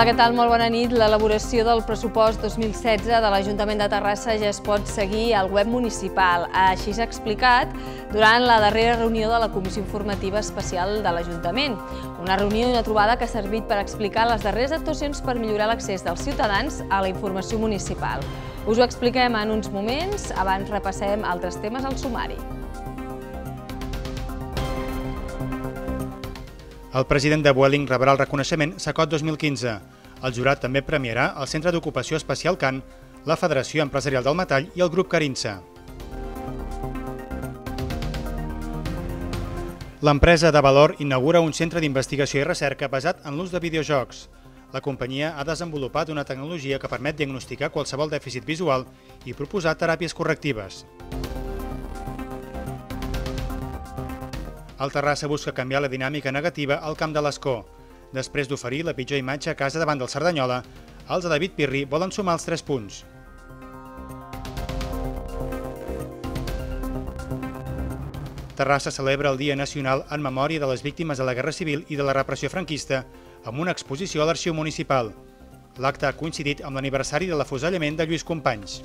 Hola, què tal? Molt bona nit. L'elaboració del pressupost 2016 de l'Ajuntament de Terrassa ja es pot seguir al web municipal. Així s'ha explicat durant la darrera reunió de la Comissió Informativa Especial de l'Ajuntament. Una reunió i una trobada que ha servit per explicar les darreres actuacions per millorar l'accés dels ciutadans a la informació municipal. Us ho expliquem en uns moments, abans repassem altres temes al sumari. El president de Vueling rebrà el reconeixement SACOT 2015. El jurat també premiarà el Centre d'Ocupació Especial Can, la Federació Empresarial del Metall i el grup Carinça. L'empresa de Valor inaugura un centre d'investigació i recerca basat en l'ús de videojocs. La companyia ha desenvolupat una tecnologia que permet diagnosticar qualsevol dèficit visual i proposar teràpies correctives. El Terrassa busca canviar la dinàmica negativa al camp de l'Escó. Després d'oferir la pitjor imatge a casa davant del Cerdanyola, els de David Pirri volen sumar els 3 punts. Terrassa celebra el Dia Nacional en memòria de les víctimes de la Guerra Civil i de la repressió franquista amb una exposició a l'Arxiu Municipal. L'acte ha coincidit amb l'aniversari de l'afusellament de Lluís Companys.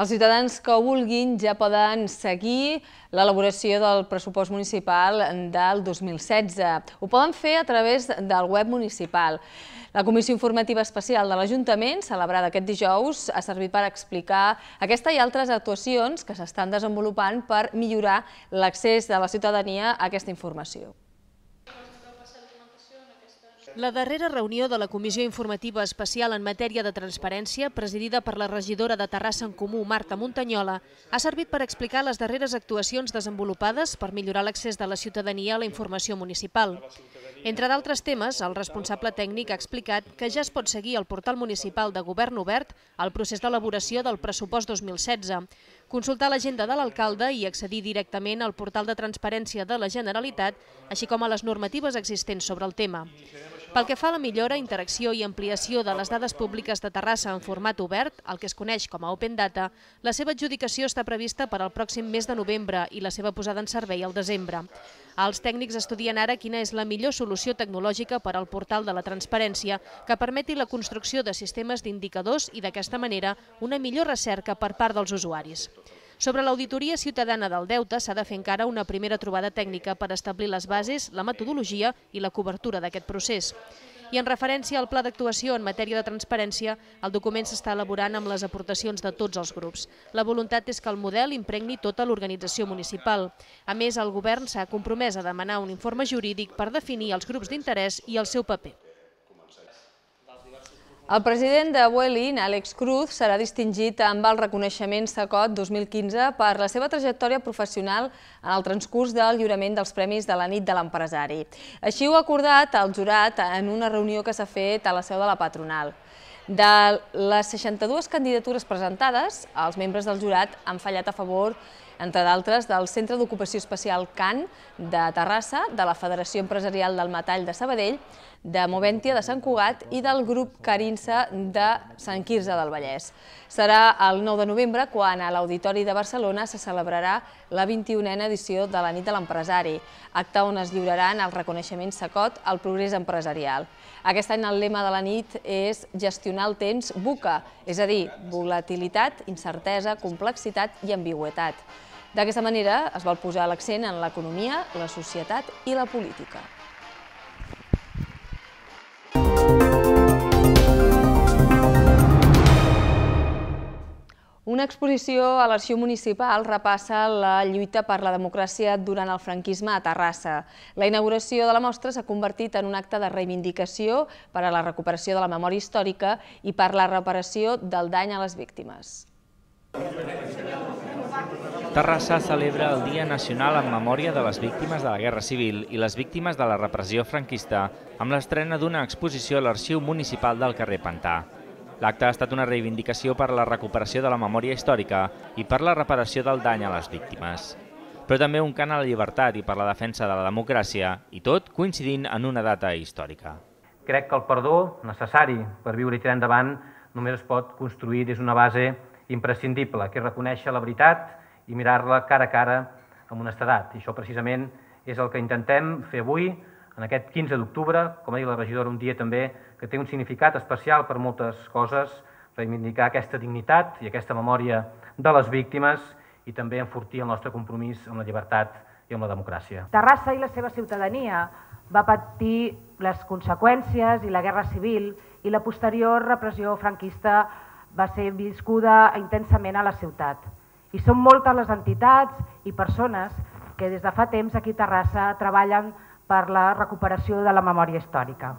Els ciutadans que ho vulguin ja poden seguir l'elaboració del pressupost municipal del 2016. Ho poden fer a través del web municipal. La Comissió Informativa Especial de l'Ajuntament, celebrada aquest dijous, ha servit per explicar aquesta i altres actuacions que s'estan desenvolupant per millorar l'accés de la ciutadania a aquesta informació. La darrera reunió de la Comissió Informativa Especial en matèria de transparència, presidida per la regidora de Terrassa en Comú, Marta Montanyola, ha servit per explicar les darreres actuacions desenvolupades per millorar l'accés de la ciutadania a la informació municipal. Entre d'altres temes, el responsable tècnic ha explicat que ja es pot seguir al portal municipal de Govern Obert el procés d'elaboració del pressupost 2016, consultar l'agenda de l'alcalde i accedir directament al portal de transparència de la Generalitat, així com a les normatives existents sobre el tema. Pel que fa a la millora, interacció i ampliació de les dades públiques de Terrassa en format obert, el que es coneix com a Open Data, la seva adjudicació està prevista per al pròxim mes de novembre i la seva posada en servei al desembre. Els tècnics estudien ara quina és la millor solució tecnològica per al portal de la transparència que permeti la construcció de sistemes d'indicadors i d'aquesta manera una millor recerca per part dels usuaris. Sobre l'auditoria ciutadana del deute s'ha de fer encara una primera trobada tècnica per establir les bases, la metodologia i la cobertura d'aquest procés. I en referència al pla d'actuació en matèria de transparència, el document s'està elaborant amb les aportacions de tots els grups. La voluntat és que el model impregni tota l'organització municipal. A més, el govern s'ha compromès a demanar un informe jurídic per definir els grups d'interès i el seu paper. El president de Vueling, Àlex Cruz, serà distingit amb el reconeixement SACOT 2015 per la seva trajectòria professional en el transcurs del lliurament dels Premis de la nit de l'empresari. Així ho ha acordat el jurat en una reunió que s'ha fet a la seu de la patronal. De les 62 candidatures presentades, els membres del jurat han fallat a favor de entre d'altres del Centre d'Ocupació Especial CAN de Terrassa, de la Federació Empresarial del Metall de Sabadell, de Moventia de Sant Cugat i del grup Carinsa de Sant Quirze del Vallès. Serà el 9 de novembre quan a l'Auditori de Barcelona se celebrarà la 21a edició de la Nit de l'Empresari, acte on es lliuraran el reconeixement SACOT al progrés empresarial. Aquest any el lema de la nit és gestionar el temps buca, és a dir, volatilitat, incertesa, complexitat i ambigüetat. D'aquesta manera es vol posar l'accent en l'economia, la societat i la política. Una exposició a l'Arxiu Municipal repassa la lluita per la democràcia durant el franquisme a Terrassa. La inauguració de la mostra s'ha convertit en un acte de reivindicació per a la recuperació de la memòria històrica i per la reparació del dany a les víctimes. Terrassa celebra el Dia Nacional en memòria de les víctimes de la Guerra Civil i les víctimes de la repressió franquista amb l'estrena d'una exposició a l'Arxiu Municipal del carrer Pantà. L'acte ha estat una reivindicació per la recuperació de la memòria històrica i per la reparació del dany a les víctimes. Però també un cant a la llibertat i per la defensa de la democràcia, i tot coincidint en una data històrica. Crec que el perdó, necessari per viure i tirar endavant, només es pot construir des d'una base imprescindible, que és reconèixer la veritat, i mirar-la cara a cara amb honestedat. I això precisament és el que intentem fer avui, en aquest 15 d'octubre, com ha dit la regidora, un dia també que té un significat especial per moltes coses, reivindicar aquesta dignitat i aquesta memòria de les víctimes i també enfortir el nostre compromís amb la llibertat i amb la democràcia. Terrassa i la seva ciutadania va patir les conseqüències i la guerra civil i la posterior repressió franquista va ser viscuda intensament a la ciutat. I són moltes les entitats i persones que des de fa temps aquí a Terrassa treballen per la recuperació de la memòria històrica.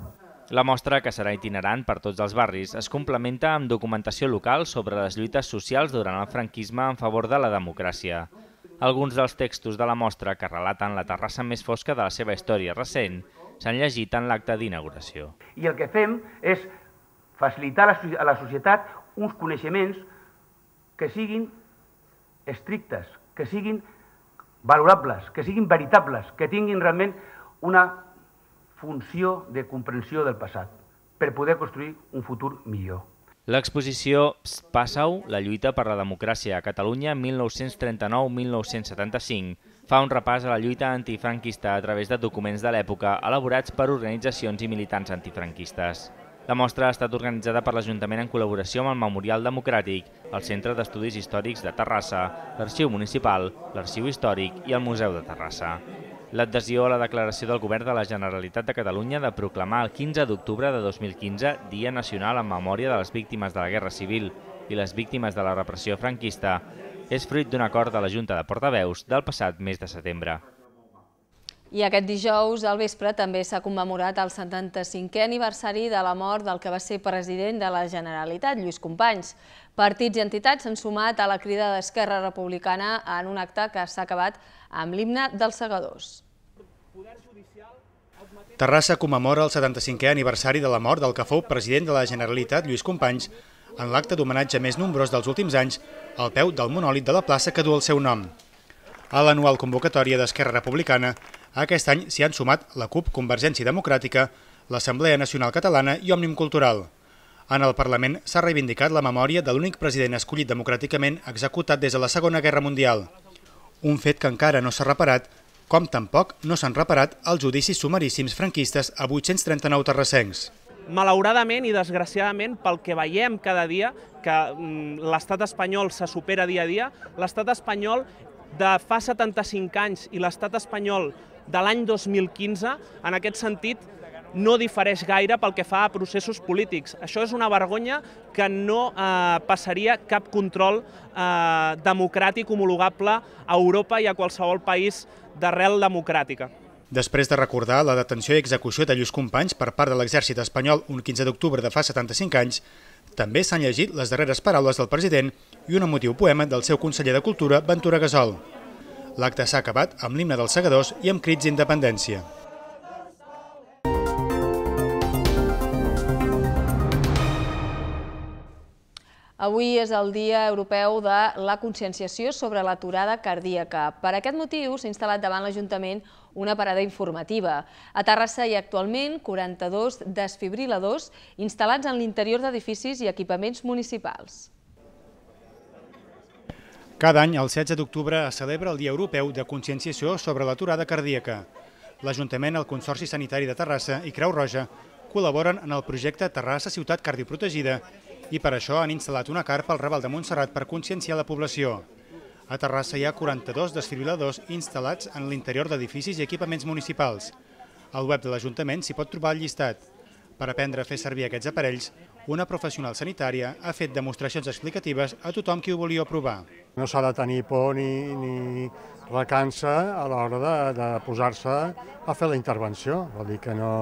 La mostra, que serà itinerant per tots els barris, es complementa amb documentació local sobre les lluites socials durant el franquisme en favor de la democràcia. Alguns dels textos de la mostra que relaten la terrassa més fosca de la seva història recent s'han llegit en l'acte d'inauguració. I el que fem és facilitar a la societat uns coneixements que siguin estrictes, que siguin valorables, que siguin veritables, que tinguin realment una funció de comprensió del passat per poder construir un futur millor. L'exposició Passau, la lluita per la democràcia a Catalunya 1939-1975, fa un repàs a la lluita antifranquista a través de documents de l'època elaborats per organitzacions i militants antifranquistes. La mostra ha estat organitzada per l'Ajuntament en col·laboració amb el Memorial Democràtic, el Centre d'Estudis Històrics de Terrassa, l'Arxiu Municipal, l'Arxiu Històric i el Museu de Terrassa. L'adhesió a la declaració del Govern de la Generalitat de Catalunya de proclamar el 15 d'octubre de 2015 Dia Nacional en memòria de les víctimes de la Guerra Civil i les víctimes de la repressió franquista és fruit d'un acord de la Junta de Portaveus del passat mes de setembre. I aquest dijous al vespre també s'ha commemorat el 75è aniversari de la mort del que va ser president de la Generalitat, Lluís Companys. Partits i entitats s'han sumat a la crida d'Esquerra Republicana en un acte que s'ha acabat amb l'himne dels segadors. Terrassa commemora el 75è aniversari de la mort del que fou president de la Generalitat, Lluís Companys, en l'acte d'homenatge més nombrós dels últims anys al peu del monòlit de la plaça que du el seu nom. A l'anual convocatòria d'Esquerra Republicana aquest any s'hi han sumat la CUP, Convergència Democràtica, l'Assemblea Nacional Catalana i Òmnium Cultural. En el Parlament s'ha reivindicat la memòria de l'únic president escollit democràticament executat des de la Segona Guerra Mundial. Un fet que encara no s'ha reparat, com tampoc no s'han reparat els judicis sumaríssims franquistes a 839 terrassencs. Malauradament i desgraciadament, pel que veiem cada dia, que mm, l'estat espanyol se supera dia a dia, l'estat espanyol de fa 75 anys i l'estat espanyol de l'any 2015, en aquest sentit, no difereix gaire pel que fa a processos polítics. Això és una vergonya que no eh, passaria cap control eh, democràtic homologable a Europa i a qualsevol país d'arrel democràtica. Després de recordar la detenció i execució de Lluís Companys per part de l'exèrcit espanyol un 15 d'octubre de fa 75 anys, també s'han llegit les darreres paraules del president i un emotiu poema del seu conseller de Cultura, Ventura Gasol. L'acte s'ha acabat amb l'himne dels segadors i amb crits d'independència. Avui és el Dia Europeu de la Conscienciació sobre l'aturada cardíaca. Per aquest motiu s'ha instal·lat davant l'Ajuntament una parada informativa. A Terrassa hi ha actualment 42 desfibriladors instal·lats en l'interior d'edificis i equipaments municipals. Cada any, el 16 d'octubre, es celebra el Dia Europeu de Conscienciació sobre l'aturada cardíaca. L'Ajuntament, el Consorci Sanitari de Terrassa i Creu Roja col·laboren en el projecte Terrassa Ciutat Cardioprotegida i per això han instal·lat una carpa al Raval de Montserrat per conscienciar la població. A Terrassa hi ha 42 desfibriladors instal·lats en l'interior d'edificis i equipaments municipals. Al web de l'Ajuntament s'hi pot trobar el llistat. Per aprendre a fer servir aquests aparells, una professional sanitària ha fet demostracions explicatives a tothom qui ho volia provar. No s'ha de tenir por ni, ni recança a l'hora de, de posar-se a fer la intervenció. Vol dir que no,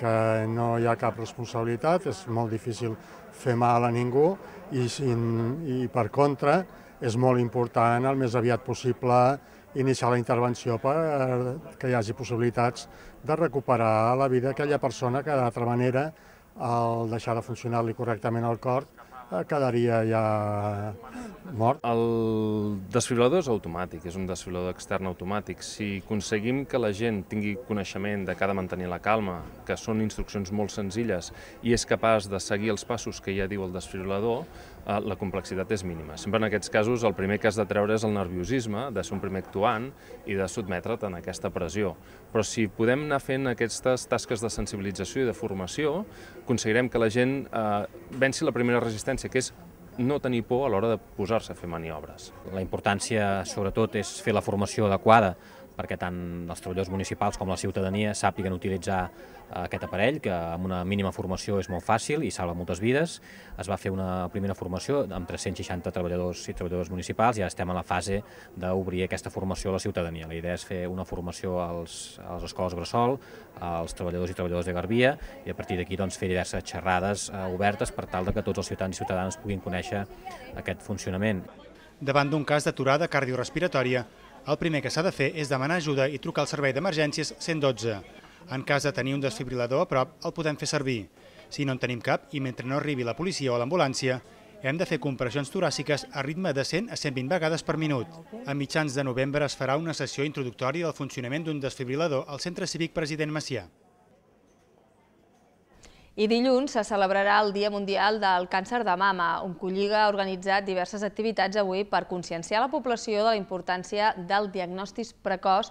que no hi ha cap responsabilitat, és molt difícil fer mal a ningú i, i per contra és molt important el més aviat possible iniciar la intervenció perquè hi hagi possibilitats de recuperar la vida d'aquella persona que d'altra manera al deixar de funcionar-li correctament el cor, eh, quedaria ja mort. El desfibrilador és automàtic, és un desfibrilador extern automàtic. Si aconseguim que la gent tingui coneixement de que ha de mantenir la calma, que són instruccions molt senzilles i és capaç de seguir els passos que ja diu el desfibrilador, Ah, la complexitat és mínima. Sempre en aquests casos el primer que has de treure és el nerviosisme, de ser un primer actuant i de sotmetre't en aquesta pressió. Però si podem anar fent aquestes tasques de sensibilització i de formació, aconseguirem que la gent eh, venci la primera resistència, que és no tenir por a l'hora de posar-se a fer maniobres. La importància, sobretot, és fer la formació adequada perquè tant els treballadors municipals com la ciutadania sàpiguen utilitzar eh, aquest aparell, que amb una mínima formació és molt fàcil i salva moltes vides. Es va fer una primera formació amb 360 treballadors i treballadors municipals i ara estem a la fase d'obrir aquesta formació a la ciutadania. La idea és fer una formació als, a les escoles Bressol, als treballadors i treballadores de Garbia i a partir d'aquí doncs, fer diverses xerrades eh, obertes per tal de que tots els ciutadans i ciutadanes puguin conèixer aquest funcionament. Davant d'un cas d'aturada cardiorrespiratòria, el primer que s'ha de fer és demanar ajuda i trucar al servei d'emergències 112. En cas de tenir un desfibrilador a prop, el podem fer servir. Si no en tenim cap i mentre no arribi la policia o l'ambulància, hem de fer compressions toràciques a ritme de 100 a 120 vegades per minut. A mitjans de novembre es farà una sessió introductòria del funcionament d'un desfibrilador al Centre Cívic President Macià. I dilluns se celebrarà el Dia Mundial del Càncer de Mama. Colliga ha organitzat diverses activitats avui per conscienciar la població de la importància del diagnòstic precoç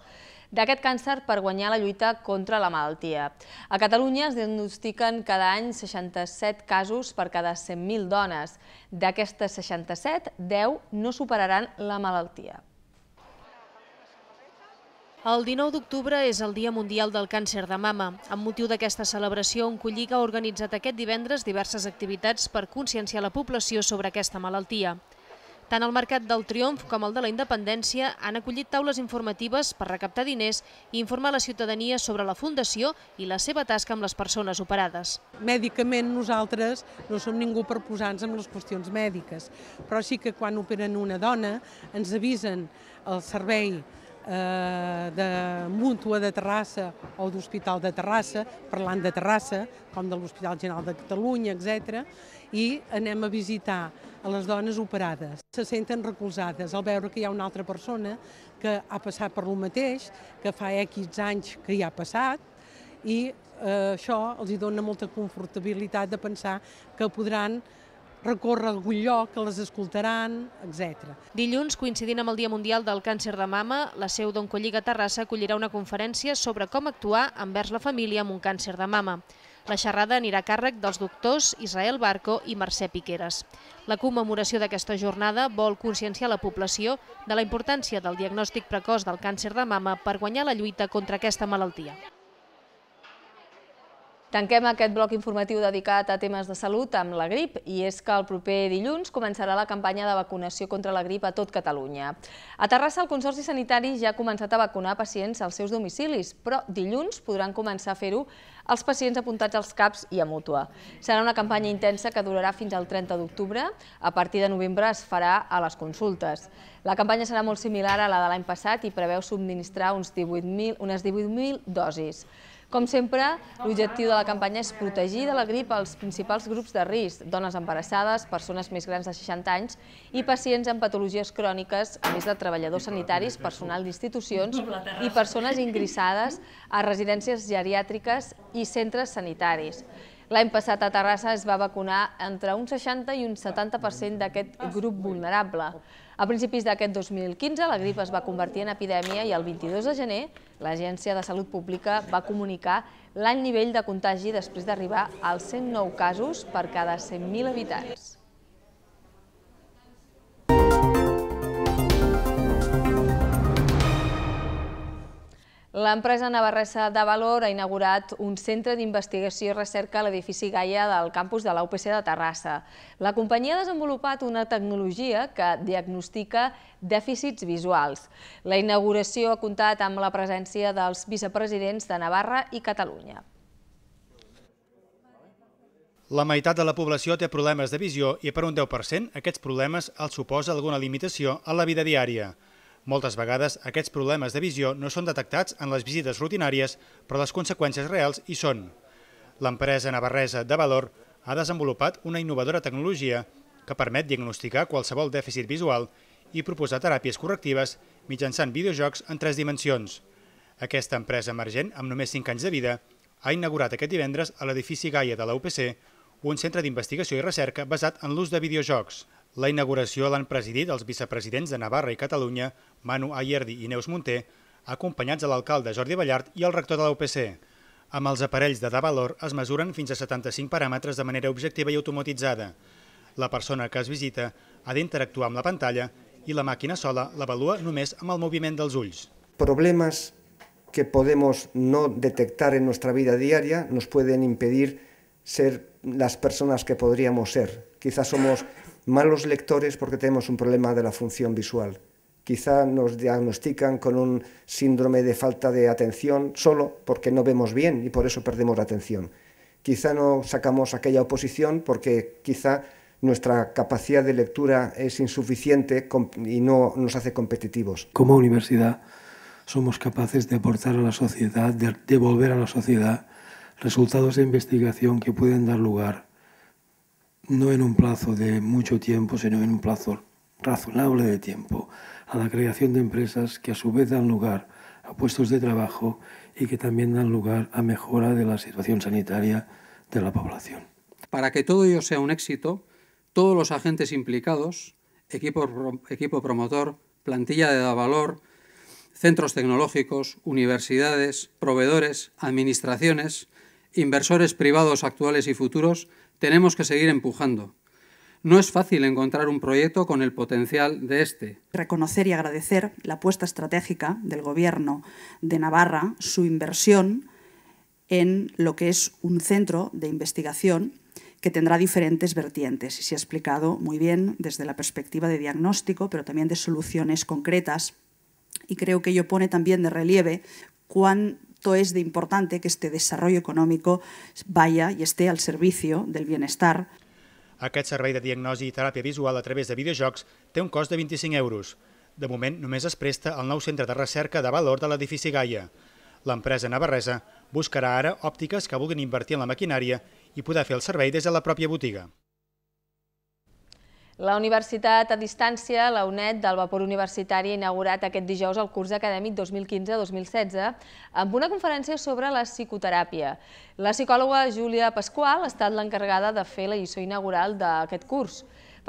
d'aquest càncer per guanyar la lluita contra la malaltia. A Catalunya es diagnostiquen cada any 67 casos per cada 100.000 dones. D'aquestes 67, 10 no superaran la malaltia. El 19 d'octubre és el Dia Mundial del Càncer de Mama. Amb motiu d'aquesta celebració, colliga ha organitzat aquest divendres diverses activitats per conscienciar la població sobre aquesta malaltia. Tant el Mercat del Triomf com el de la Independència han acollit taules informatives per recaptar diners i informar la ciutadania sobre la Fundació i la seva tasca amb les persones operades. Mèdicament nosaltres no som ningú per posar-nos amb les qüestions mèdiques, però sí que quan operen una dona ens avisen el servei Eh, de Muntua de Terrassa o d'Hospital de Terrassa, parlant de Terrassa, com de l'Hospital General de Catalunya, etc. i anem a visitar a les dones operades. Se senten recolzades al veure que hi ha una altra persona que ha passat per lo mateix, que fa X anys que hi ha passat, i eh, això els dona molta confortabilitat de pensar que podran recórrer a algun lloc, que les escoltaran, etc. Dilluns, coincidint amb el Dia Mundial del Càncer de Mama, la seu d'Oncolliga Terrassa acollirà una conferència sobre com actuar envers la família amb un càncer de mama. La xerrada anirà a càrrec dels doctors Israel Barco i Mercè Piqueres. La commemoració d'aquesta jornada vol conscienciar la població de la importància del diagnòstic precoç del càncer de mama per guanyar la lluita contra aquesta malaltia. Tanquem aquest bloc informatiu dedicat a temes de salut amb la grip i és que el proper dilluns començarà la campanya de vacunació contra la grip a tot Catalunya. A Terrassa, el Consorci Sanitari ja ha començat a vacunar pacients als seus domicilis, però dilluns podran començar a fer-ho els pacients apuntats als CAPs i a Mútua. Serà una campanya intensa que durarà fins al 30 d'octubre. A partir de novembre es farà a les consultes. La campanya serà molt similar a la de l'any passat i preveu subministrar uns unes 18.000 dosis. Com sempre, l'objectiu de la campanya és protegir de la grip els principals grups de risc, dones embarassades, persones més grans de 60 anys i pacients amb patologies cròniques, a més de treballadors sanitaris, personal d'institucions i persones ingressades a residències geriàtriques i centres sanitaris. L'any passat a Terrassa es va vacunar entre un 60 i un 70% d'aquest ah, grup vulnerable. A principis d'aquest 2015, la grip es va convertir en epidèmia i el 22 de gener l'Agència de Salut Pública va comunicar l'alt nivell de contagi després d'arribar als 109 casos per cada 100.000 habitants. L'empresa navarresa de Valor ha inaugurat un centre d'investigació i recerca a l'edifici Gaia del campus de l'UPC de Terrassa. La companyia ha desenvolupat una tecnologia que diagnostica dèficits visuals. La inauguració ha comptat amb la presència dels vicepresidents de Navarra i Catalunya. La meitat de la població té problemes de visió i per un 10% aquests problemes els suposa alguna limitació a la vida diària. Moltes vegades aquests problemes de visió no són detectats en les visites rutinàries, però les conseqüències reals hi són. L'empresa navarresa de Valor ha desenvolupat una innovadora tecnologia que permet diagnosticar qualsevol dèficit visual i proposar teràpies correctives mitjançant videojocs en tres dimensions. Aquesta empresa emergent, amb només 5 anys de vida, ha inaugurat aquest divendres a l'edifici Gaia de la UPC un centre d'investigació i recerca basat en l'ús de videojocs. La inauguració l'han presidit els vicepresidents de Navarra i Catalunya, Manu Ayerdi i Neus Monté, acompanyats de l'alcalde Jordi Ballart i el rector de l'UPC. Amb els aparells de valor es mesuren fins a 75 paràmetres de manera objectiva i automatitzada. La persona que es visita ha d'interactuar amb la pantalla i la màquina sola l'avalua només amb el moviment dels ulls. Problemes que podemos no detectar en nuestra vida diaria nos pueden impedir ser las personas que podríamos ser. Quizás somos malos lectores porque tenemos un problema de la función visual. Quizá nos diagnostican con un síndrome de falta de atención solo porque no vemos bien y por eso perdemos la atención. Quizá no sacamos aquella oposición porque quizá nuestra capacidad de lectura es insuficiente y no nos hace competitivos. Como universidad somos capaces de aportar a la sociedad, de devolver a la sociedad resultados de investigación que pueden dar lugar no en un plazo de mucho tiempo, sino en un plazo razonable de tiempo, a la creación de empresas que a su vez dan lugar a puestos de trabajo y que también dan lugar a mejora de la situación sanitaria de la población. Para que todo ello sea un éxito, todos los agentes implicados, equipo, equipo promotor, plantilla de valor, centros tecnológicos, universidades, proveedores, administraciones, inversores privados actuales y futuros, tenemos que seguir empujando. No es fácil encontrar un proyecto con el potencial de este. Reconocer y agradecer la apuesta estratégica del Gobierno de Navarra, su inversión en lo que es un centro de investigación que tendrá diferentes vertientes y se ha explicado muy bien desde la perspectiva de diagnóstico, pero también de soluciones concretas. Y creo que ello pone también de relieve cuán Esto es de importante que este desarrollo económico vaya y esté al servicio del bienestar. Aquest servei de diagnosi i teràpia visual a través de videojocs té un cost de 25 euros. De moment, només es presta al nou centre de recerca de valor de l'edifici Gaia. L'empresa navarresa buscarà ara òptiques que vulguin invertir en la maquinària i poder fer el servei des de la pròpia botiga. La Universitat a Distància, la UNED del Vapor Universitari, ha inaugurat aquest dijous el curs acadèmic 2015-2016 amb una conferència sobre la psicoteràpia. La psicòloga Júlia Pasqual ha estat l'encarregada de fer la lliçó inaugural d'aquest curs.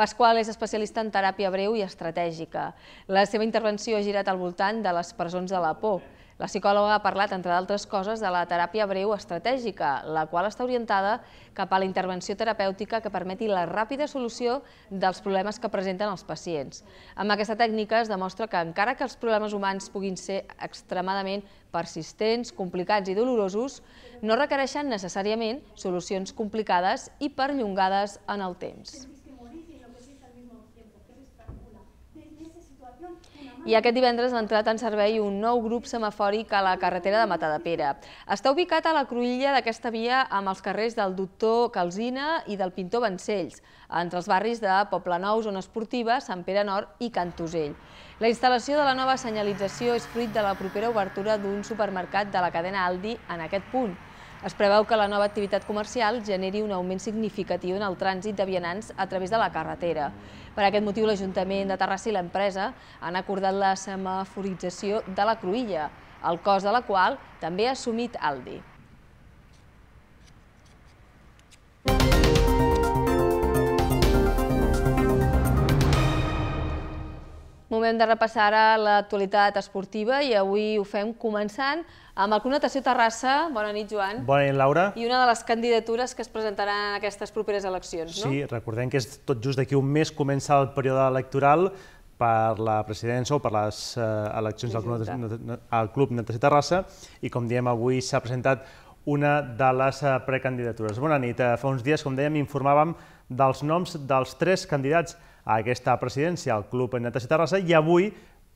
Pasqual és especialista en teràpia breu i estratègica. La seva intervenció ha girat al voltant de les presons de la por. La psicòloga ha parlat, entre d'altres coses, de la teràpia breu estratègica, la qual està orientada cap a la intervenció terapèutica que permeti la ràpida solució dels problemes que presenten els pacients. Amb aquesta tècnica es demostra que, encara que els problemes humans puguin ser extremadament persistents, complicats i dolorosos, no requereixen necessàriament solucions complicades i perllongades en el temps. I aquest divendres ha entrat en servei un nou grup semafòric a la carretera de Matadepera. Està ubicat a la cruïlla d'aquesta via amb els carrers del doctor Calzina i del pintor Vancells, entre els barris de Poblenou, Zona Esportiva, Sant Pere Nord i Cantusell. La instal·lació de la nova senyalització és fruit de la propera obertura d'un supermercat de la cadena Aldi en aquest punt, es preveu que la nova activitat comercial generi un augment significatiu en el trànsit de vianants a través de la carretera. Per aquest motiu, l'Ajuntament de Terrassa i l'empresa han acordat la semaforització de la Cruïlla, el cost de la qual també ha assumit Aldi. moment de repassar ara l'actualitat esportiva i avui ho fem començant amb el Club Natació Terrassa. Bona nit, Joan. Bona nit, Laura. I una de les candidatures que es presentaran en aquestes properes eleccions, no? Sí, recordem que és tot just d'aquí un mes comença el període electoral per la presidència o per les eh, eleccions del Club, al Club Natació Terrassa i, com diem, avui s'ha presentat una de les eh, precandidatures. Bona nit. Eh, fa uns dies, com dèiem, informàvem dels noms dels tres candidats electorals a aquesta presidència al Club Netes i Terrassa i avui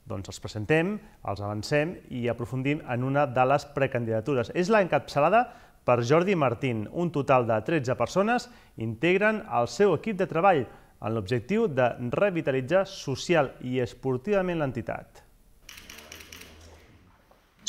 doncs els presentem, els avancem i aprofundim en una de les precandidatures. És la encapçalada per Jordi Martín. Un total de 13 persones integren el seu equip de treball amb l'objectiu de revitalitzar social i esportivament l'entitat.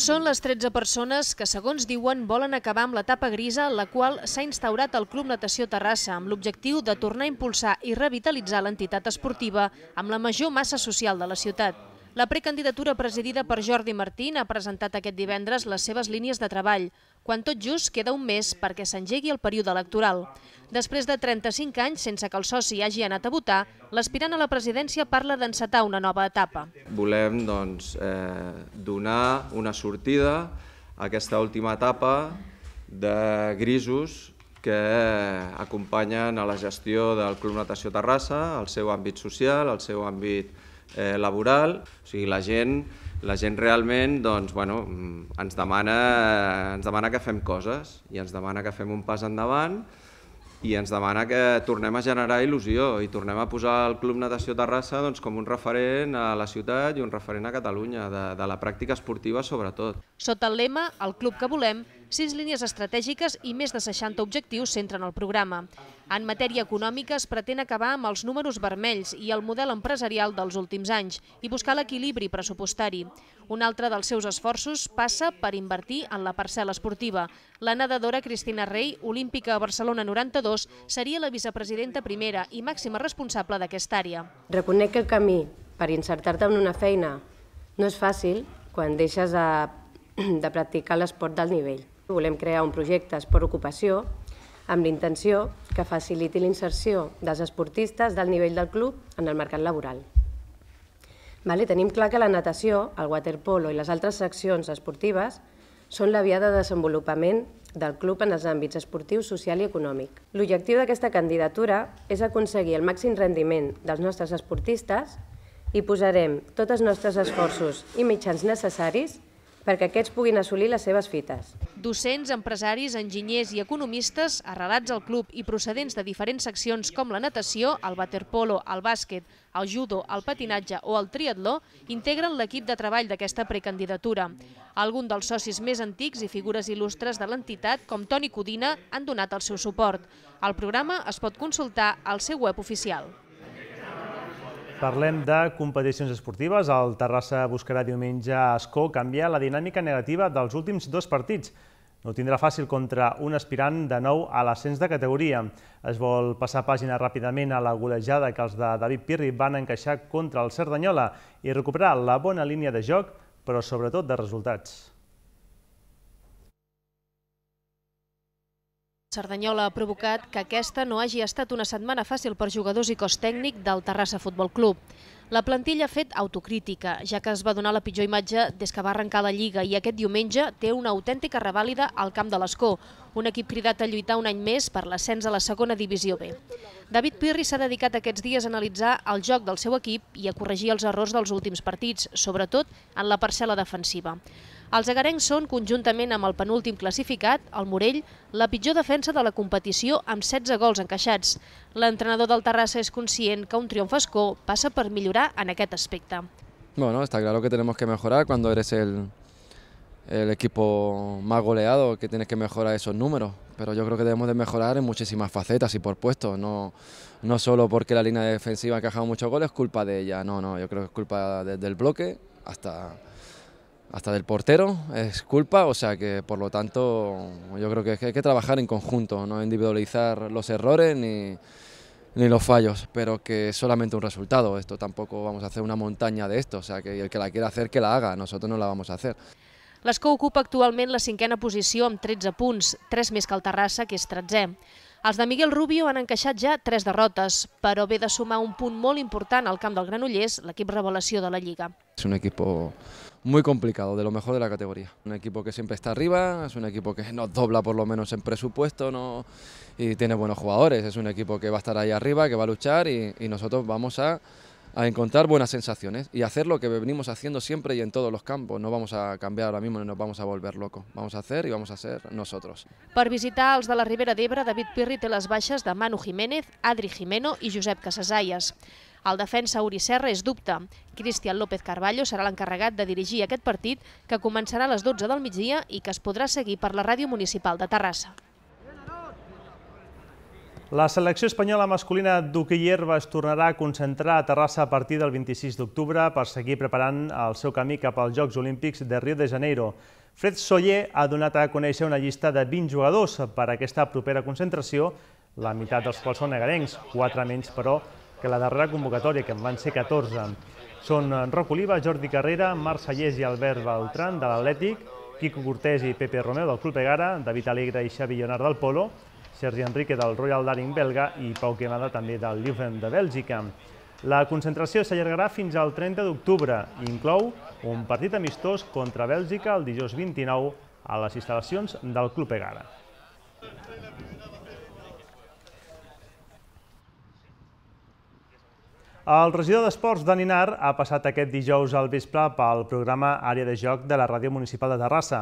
Són les 13 persones que, segons diuen, volen acabar amb l'etapa grisa, la qual s'ha instaurat el Club Natació Terrassa, amb l'objectiu de tornar a impulsar i revitalitzar l'entitat esportiva amb la major massa social de la ciutat. La precandidatura presidida per Jordi Martín ha presentat aquest divendres les seves línies de treball quan tot just queda un mes perquè s'engegui el període electoral. Després de 35 anys sense que el soci hagi anat a votar, l'aspirant a la presidència parla d'encetar una nova etapa. Volem doncs, eh, donar una sortida a aquesta última etapa de grisos que acompanyen a la gestió del Club Natació Terrassa, el seu àmbit social, el seu àmbit eh, laboral. O sigui, la gent la gent realment doncs, bueno, mm, ens, demana, ens demana que fem coses i ens demana que fem un pas endavant i ens demana que tornem a generar il·lusió i tornem a posar el Club Natació Terrassa doncs, com un referent a la ciutat i un referent a Catalunya, de, de la pràctica esportiva sobretot. Sota el lema El club que volem, Sis línies estratègiques i més de 60 objectius centren el programa. En matèria econòmica es pretén acabar amb els números vermells i el model empresarial dels últims anys i buscar l'equilibri pressupostari. Un altre dels seus esforços passa per invertir en la parcel·la esportiva. La nedadora Cristina Rey, olímpica a Barcelona 92, seria la vicepresidenta primera i màxima responsable d'aquesta àrea. Reconec que el camí per insertar-te en una feina no és fàcil quan deixes de, de practicar l'esport del nivell volem crear un projecte Esport Ocupació amb l'intenció que faciliti l'inserció dels esportistes del nivell del club en el mercat laboral. Vale, tenim clar que la natació, el waterpolo i les altres seccions esportives són la via de desenvolupament del club en els àmbits esportiu, social i econòmic. L'objectiu d'aquesta candidatura és aconseguir el màxim rendiment dels nostres esportistes i posarem tots els nostres esforços i mitjans necessaris perquè aquests puguin assolir les seves fites. Docents, empresaris, enginyers i economistes, arrelats al club i procedents de diferents seccions com la natació, el waterpolo, el bàsquet, el judo, el patinatge o el triatló, integren l'equip de treball d'aquesta precandidatura. Algun dels socis més antics i figures il·lustres de l'entitat, com Toni Codina, han donat el seu suport. El programa es pot consultar al seu web oficial. Parlem de competicions esportives. El Terrassa buscarà diumenge a Escó canviar la dinàmica negativa dels últims dos partits. No tindrà fàcil contra un aspirant de nou a l'ascens de categoria. Es vol passar pàgina ràpidament a la golejada que els de David Pirri van encaixar contra el Cerdanyola i recuperar la bona línia de joc, però sobretot de resultats. Cerdanyola ha provocat que aquesta no hagi estat una setmana fàcil per jugadors i cos tècnic del Terrassa Futbol Club. La plantilla ha fet autocrítica, ja que es va donar la pitjor imatge des que va arrencar la Lliga i aquest diumenge té una autèntica revàlida al camp de l'Escó, un equip cridat a lluitar un any més per l'ascens a la segona divisió B. David Pirri s'ha dedicat aquests dies a analitzar el joc del seu equip i a corregir els errors dels últims partits, sobretot en la parcel·la defensiva. Els agarencs són, conjuntament amb el penúltim classificat, el Morell, la pitjor defensa de la competició amb 16 gols encaixats. L'entrenador del Terrassa és conscient que un triomf escó passa per millorar en aquest aspecte. Bueno, está claro que tenemos que mejorar cuando eres el, el equipo más goleado, que tienes que mejorar esos números. Pero yo creo que debemos de mejorar en muchísimas facetas y por puestos. No, no solo porque la línea defensiva ha encajado muchos goles, es culpa de ella. No, no, yo creo que es culpa de, del bloque hasta hasta del portero es culpa, o sea que por lo tanto yo creo que hay que trabajar en conjunto, no individualizar los errores ni, ni los fallos, pero que es solamente un resultado, esto tampoco vamos a hacer una montaña de esto, o sea que el que la quiera hacer que la haga, nosotros no la vamos a hacer. L'escó ocupa actualment la cinquena posició amb 13 punts, 3 més que el Terrassa, que és 13è. Els de Miguel Rubio han encaixat ja 3 derrotes, però ve de sumar un punt molt important al camp del Granollers, l'equip revelació de la Lliga. És un equip muy complicado, de lo mejor de la categoría. Un equipo que siempre está arriba, es un equipo que nos dobla por lo menos en presupuesto no, y tiene buenos jugadores, es un equipo que va a estar ahí arriba, que va a luchar y, nosotros vamos a, encontrar buenas sensaciones y hacer lo que venimos haciendo siempre y en todos los campos. No vamos a cambiar ahora mismo, no nos vamos a volver locos. Vamos a hacer y vamos a ser nosotros. Para visitar los de la Ribera de d'Ebre, David Pirri té las baixes de Manu Jiménez, Adri Jimeno y Josep Casasayas. El defensa Uri Serra és dubte. Cristian López Carballo serà l'encarregat de dirigir aquest partit, que començarà a les 12 del migdia i que es podrà seguir per la Ràdio Municipal de Terrassa. La selecció espanyola masculina d'hoquei herba es tornarà a concentrar a Terrassa a partir del 26 d'octubre per seguir preparant el seu camí cap als Jocs Olímpics de Rio de Janeiro. Fred Soller ha donat a conèixer una llista de 20 jugadors per a aquesta propera concentració, la meitat dels quals són negarencs, quatre menys, però, que la darrera convocatòria, que en van ser 14, són Roc Oliva, Jordi Carrera, Marc Sallés i Albert Beltran, de l'Atlètic, Quico Cortés i Pepe Romeu, del Club Egara, David Alegre i Xavi Llonar, del Polo, Sergi Enrique, del Royal Daring belga i Pau Quemada, també del Leuven de Bèlgica. La concentració s'allargarà fins al 30 d'octubre i inclou un partit amistós contra Bèlgica el dijous 29 a les instal·lacions del Club Egara. El regidor d'Esports, Dani Nar, ha passat aquest dijous al vespre pel programa Àrea de Joc de la Ràdio Municipal de Terrassa.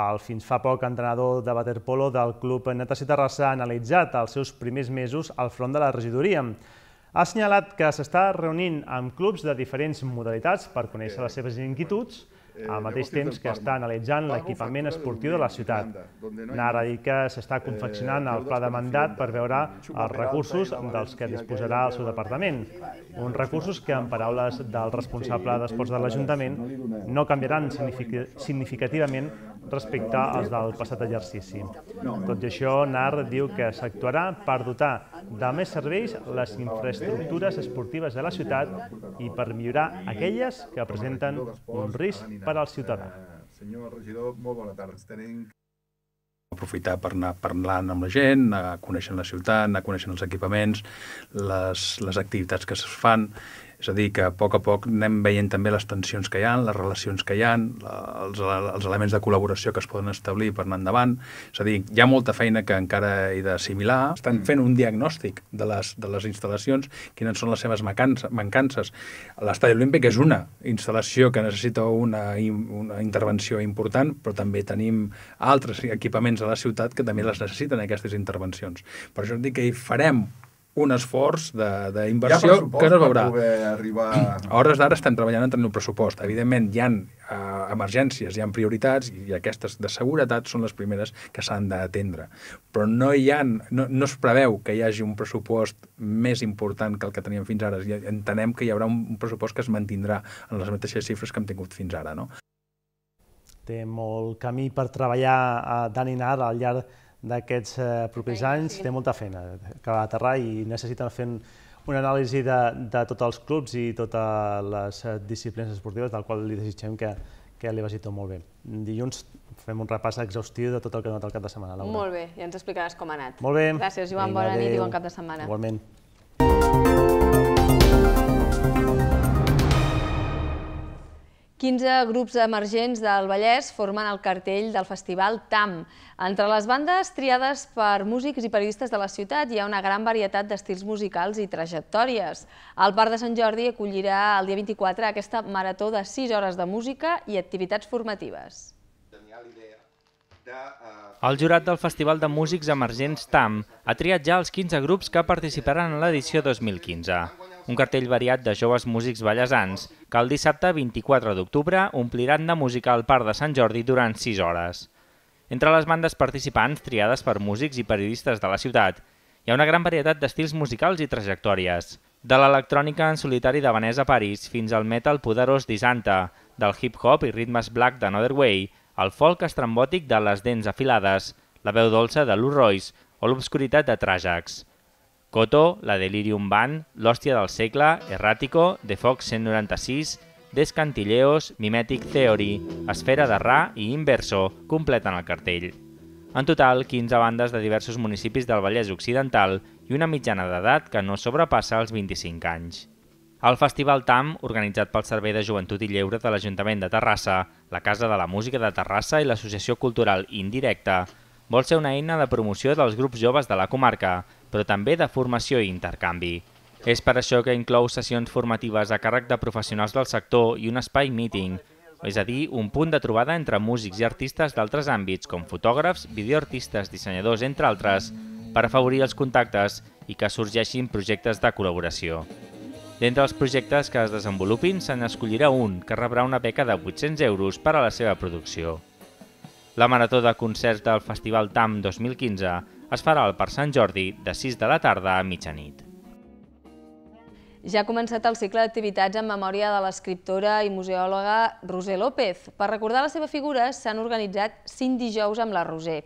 El fins fa poc entrenador de waterpolo del Club Natació Terrassa ha analitzat els seus primers mesos al front de la regidoria. Ha assenyalat que s'està reunint amb clubs de diferents modalitats per conèixer les seves inquietuds Eh, al mateix temps que està analitzant l'equipament esportiu de la ciutat. Nara ha dit que s'està eh, confeccionant el pla de mandat per veure els recursos dels que disposarà el seu departament. Uns recursos que, en paraules del responsable d'Esports de l'Ajuntament, no canviaran significativament respecte als del passat exercici. Tot i això, NAR diu que s'actuarà per dotar de més serveis les infraestructures esportives de la ciutat i per millorar aquelles que presenten un risc per al ciutadà. Senyor regidor, molt bona tarda. Tenim aprofitar per anar parlant amb la gent, anar coneixent la ciutat, anar coneixent els equipaments, les, les activitats que es fan, és a dir, que a poc a poc anem veient també les tensions que hi ha, les relacions que hi ha, els, els elements de col·laboració que es poden establir per anar endavant. És a dir, hi ha molta feina que encara he d'assimilar. Estan mm. fent un diagnòstic de les, de les instal·lacions, quines són les seves mancances. L'estadi olímpic és una instal·lació que necessita una, una intervenció important, però també tenim altres equipaments a la ciutat que també les necessiten, aquestes intervencions. Per això dic que hi farem un esforç d'inversió ja que no es veurà. Arribar... A hores d'ara estem treballant en tenir un pressupost. Evidentment, hi ha eh, emergències, hi ha prioritats, i aquestes de seguretat són les primeres que s'han d'atendre. Però no, hi ha, no, no es preveu que hi hagi un pressupost més important que el que teníem fins ara. Entenem que hi haurà un, un pressupost que es mantindrà en les mateixes xifres que hem tingut fins ara. No? Té molt camí per treballar a eh, Dani Nar al llarg d'aquests eh, propers anys té molta feina. acaba aterrar i necessiten fer una anàlisi de, de tots els clubs i totes les eh, disciplines esportives, del qual li desitgem que, que li vagi tot molt bé. Dilluns fem un repàs exhaustiu de tot el que ha anat el cap de setmana, Laura. Molt bé, ja ens explicaràs com ha anat. Molt bé. Gràcies, Joan. Vinga, bona adéu. nit i bon cap de setmana. Igualment. 15 grups emergents del Vallès formen el cartell del festival TAM. Entre les bandes triades per músics i periodistes de la ciutat hi ha una gran varietat d'estils musicals i trajectòries. El Parc de Sant Jordi acollirà el dia 24 aquesta marató de 6 hores de música i activitats formatives. El jurat del Festival de Músics Emergents TAM ha triat ja els 15 grups que participaran en l'edició 2015 un cartell variat de joves músics ballesans, que el dissabte 24 d'octubre ompliran de música al Parc de Sant Jordi durant 6 hores. Entre les bandes participants, triades per músics i periodistes de la ciutat, hi ha una gran varietat d'estils musicals i trajectòries, de l'electrònica en solitari de Vanessa Paris fins al metal poderós d'Isanta, del hip-hop i ritmes black d'Another Way, el folk estrambòtic de Les Dents Afilades, la veu dolça de Lou Royce o l'obscuritat de Trajax. Coto, la Delirium Band, l'Hòstia del Segle, Erràtico, The Fox 196, Descantilleos, Mimetic Theory, Esfera de Ra i Inverso completen el cartell. En total, 15 bandes de diversos municipis del Vallès Occidental i una mitjana d'edat que no sobrepassa els 25 anys. El Festival TAM, organitzat pel Servei de Joventut i Lleure de l'Ajuntament de Terrassa, la Casa de la Música de Terrassa i l'Associació Cultural Indirecta, vol ser una eina de promoció dels grups joves de la comarca, però també de formació i intercanvi. És per això que inclou sessions formatives a càrrec de professionals del sector i un espai meeting, és a dir, un punt de trobada entre músics i artistes d'altres àmbits, com fotògrafs, videoartistes, dissenyadors, entre altres, per afavorir els contactes i que sorgeixin projectes de col·laboració. D'entre els projectes que es desenvolupin, se n'escollirà un que rebrà una beca de 800 euros per a la seva producció. La marató de concerts del Festival TAM 2015 es farà el per Sant Jordi de 6 de la tarda a mitjanit. Ja ha començat el cicle d'activitats en memòria de l'escriptora i museòloga Roser López. Per recordar la seva figura s'han organitzat 5 dijous amb la Roser.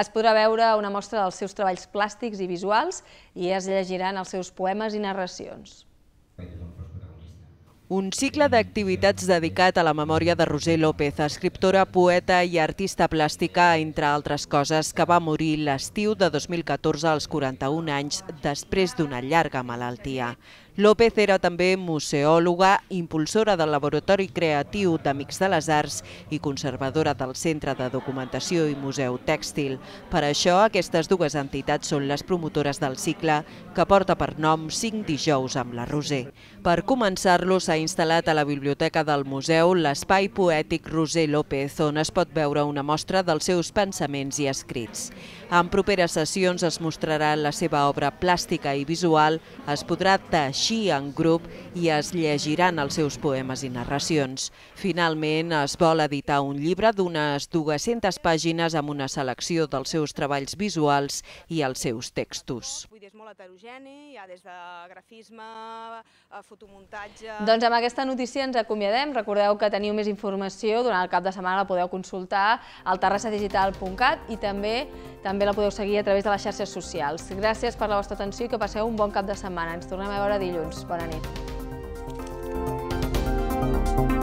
Es podrà veure una mostra dels seus treballs plàstics i visuals i es llegiran els seus poemes i narracions un cicle d'activitats dedicat a la memòria de Roser López, escriptora, poeta i artista plàstica, entre altres coses, que va morir l'estiu de 2014 als 41 anys després d'una llarga malaltia. López era també museòloga, impulsora del Laboratori Creatiu d'Amics de les Arts i conservadora del Centre de Documentació i Museu Tèxtil. Per això, aquestes dues entitats són les promotores del cicle que porta per nom 5 dijous amb la Roser. Per començar-lo, s'ha instal·lat a la Biblioteca del Museu l'espai poètic Roser López, on es pot veure una mostra dels seus pensaments i escrits. En properes sessions es mostrarà la seva obra plàstica i visual, es podrà teixir així en grup i es llegiran els seus poemes i narracions. Finalment es vol editar un llibre d'unes 200 pàgines amb una selecció dels seus treballs visuals i els seus textos dir, és molt heterogeni, hi ha des de grafisme, eh, fotomuntatge... Doncs amb aquesta notícia ens acomiadem. Recordeu que teniu més informació, durant el cap de setmana la podeu consultar al terrassadigital.cat i també també la podeu seguir a través de les xarxes socials. Gràcies per la vostra atenció i que passeu un bon cap de setmana. Ens tornem a veure dilluns. Bona nit. Thank you.